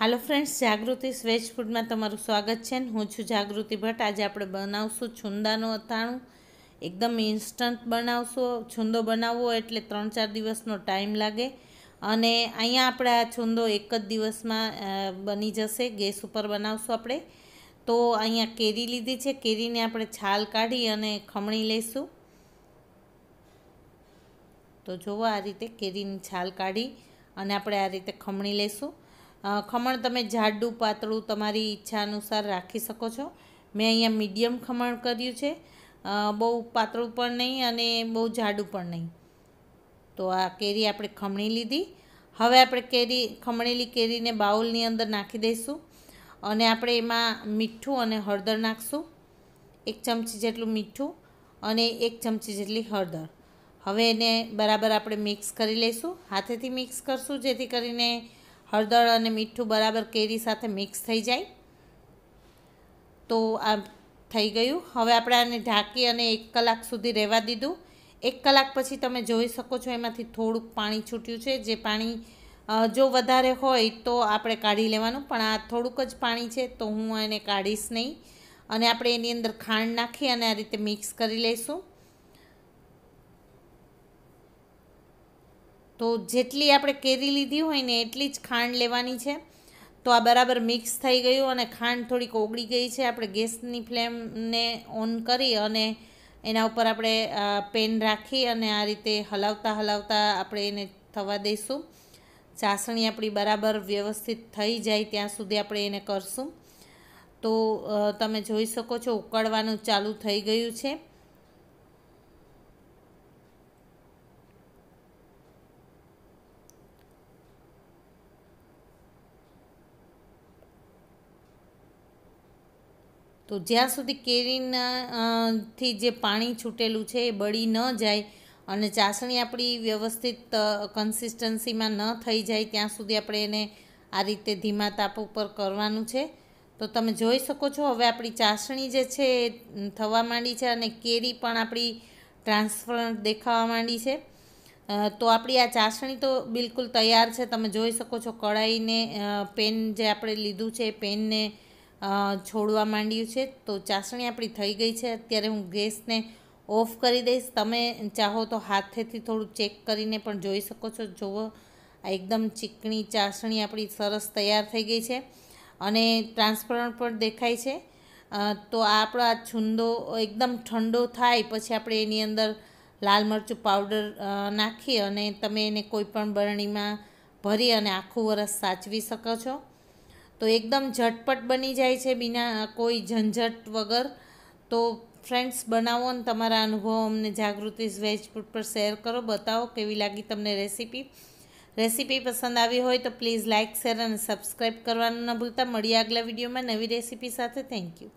હાલો friends જાગૃતિ સ્વેજ ફૂડમાં તમારું સ્વાગત છે ને હું છું જાગૃતિ ભટ્ટ આજે આપણે બનાવશું છુંદાનું અથાણું એકદમ ઇન્સ્ટન્ટ બનાવશું છુંદો બનાવવો એટલે ત્રણ ચાર દિવસનો ટાઈમ લાગે અને અહીંયા આપણે આ છુંદો એક જ દિવસમાં બની જશે ગેસ ઉપર બનાવશું આપણે તો અહીંયા કેરી લીધી છે કેરીને આપણે છાલ કાઢી અને ખમણી લઈશું તો જુઓ આ રીતે કેરીની છાલ કાઢી અને આપણે આ રીતે ખમણી લઈશું ખમણ તમે જાડું પાતળું તમારી ઈચ્છા અનુસાર રાખી શકો છો મેં અહીંયા મીડિયમ ખમણ કર્યું છે બહુ પાતળું પણ નહીં અને બહુ જાડું પણ નહીં તો આ કેરી આપણે ખમણી લીધી હવે આપણે કેરી ખમણેલી કેરીને બાઉલની અંદર નાખી દઈશું અને આપણે એમાં મીઠું અને હળદર નાખશું એક ચમચી જેટલું મીઠું અને એક ચમચી જેટલી હળદર હવે એને બરાબર આપણે મિક્સ કરી લઈશું હાથેથી મિક્સ કરશું જેથી કરીને હળદર અને મીઠું બરાબર કેરી સાથે મિક્સ થઈ જાય તો આ થઈ ગયું હવે આપણે આને ઢાંકી અને એક કલાક સુધી રહેવા દીધું એક કલાક પછી તમે જોઈ શકો છો એમાંથી થોડુંક પાણી છૂટ્યું છે જે પાણી જો વધારે હોય તો આપણે કાઢી લેવાનું પણ આ થોડુંક જ પાણી છે તો હું એને કાઢીશ નહીં અને આપણે એની અંદર ખાંડ નાખી અને આ રીતે મિક્સ કરી લઈશું તો જેટલી આપણે કેરી લીધી હોય ને એટલી જ ખાંડ લેવાની છે તો આ બરાબર મિક્સ થઈ ગયું અને ખાંડ થોડીક ઓગળી ગઈ છે આપણે ગેસની ફ્લેમને ઓન કરી અને એના ઉપર આપણે પેન રાખી અને આ રીતે હલાવતા હલાવતા આપણે એને થવા દઈશું ચાસણી આપણી બરાબર વ્યવસ્થિત થઈ જાય ત્યાં સુધી આપણે એને કરશું તો તમે જોઈ શકો છો ઉકળવાનું ચાલુ થઈ ગયું છે તો જ્યાં સુધી કેરીના થી જે પાણી છૂટેલું છે એ બળી ન જાય અને ચાસણી આપણી વ્યવસ્થિત કન્સિસ્ટન્સીમાં ન થઈ જાય ત્યાં સુધી આપણે એને આ રીતે ધીમા તાપ ઉપર કરવાનું છે તો તમે જોઈ શકો છો હવે આપણી ચાસણી જે છે એ થવા માંડી છે અને કેરી પણ આપણી ટ્રાન્સફર દેખાવા માંડી છે તો આપણી આ ચાસણી તો બિલકુલ તૈયાર છે તમે જોઈ શકો છો કઢાઈને પેન જે આપણે લીધું છે પેનને છોડવા માંડ્યું છે તો ચાસણી આપણી થઈ ગઈ છે અત્યારે હું ગેસને ઓફ કરી દઈશ તમે ચાહો તો હાથેથી થોડું ચેક કરીને પણ જોઈ શકો છો જુઓ આ એકદમ ચીકણી ચાસણી આપણી સરસ તૈયાર થઈ ગઈ છે અને ટ્રાન્સપરન્ટ પણ દેખાય છે તો આપણો આ છુંદો એકદમ ઠંડો થાય પછી આપણે એની અંદર લાલ મરચું પાવડર નાખી અને તમે એને કોઈપણ બરણીમાં ભરી અને આખું વરસ સાચવી શકો છો તો એકદમ ઝટપટ બની જાય છે બિના કોઈ ઝંઝટ વગર તો ફ્રેન્ડ્સ બનાવો અને તમારા અનુભવો અમને જાગૃતિ વેજ ફૂડ પર શેર કરો બતાવો કેવી લાગી તમને રેસીપી રેસીપી પસંદ આવી હોય તો પ્લીઝ લાઇક શેર અને સબસ્ક્રાઈબ કરવાનું ન ભૂલતા મળીએ આગલા વિડીયોમાં નવી રેસીપી સાથે થેન્ક યુ